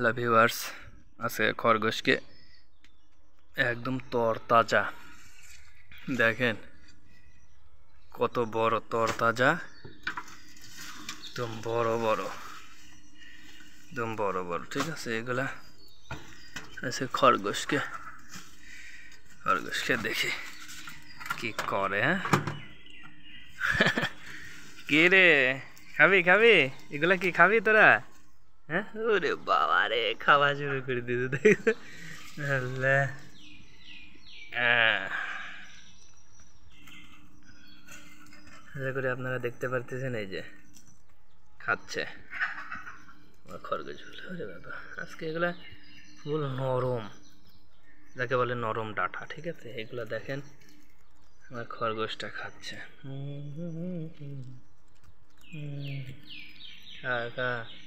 hello viewers আজকে খরগোশকে একদম তরতাজা দেখেন কত বড় তরতাজা একদম বড় বড় একদম বড় বড় ঠিক আছে এগুলা আছে খরগোশকে খরগোশকে দেখি কি করে হ্যাঁ কে রে খাবি খাবি এগুলা কি খাবি তোরা হ্যাঁ ওরে বাবা রে খাওয়া শুরু করে দিতে দেখ আশা করি আপনারা দেখতে পারতেছেন এই যে খাচ্ছে খরগোশ ওরে বাবা আজকে এগুলা ফুল নরম যাকে বলে নরম ডাটা ঠিক আছে এগুলো দেখেন আমার খরগোশটা খাচ্ছে খা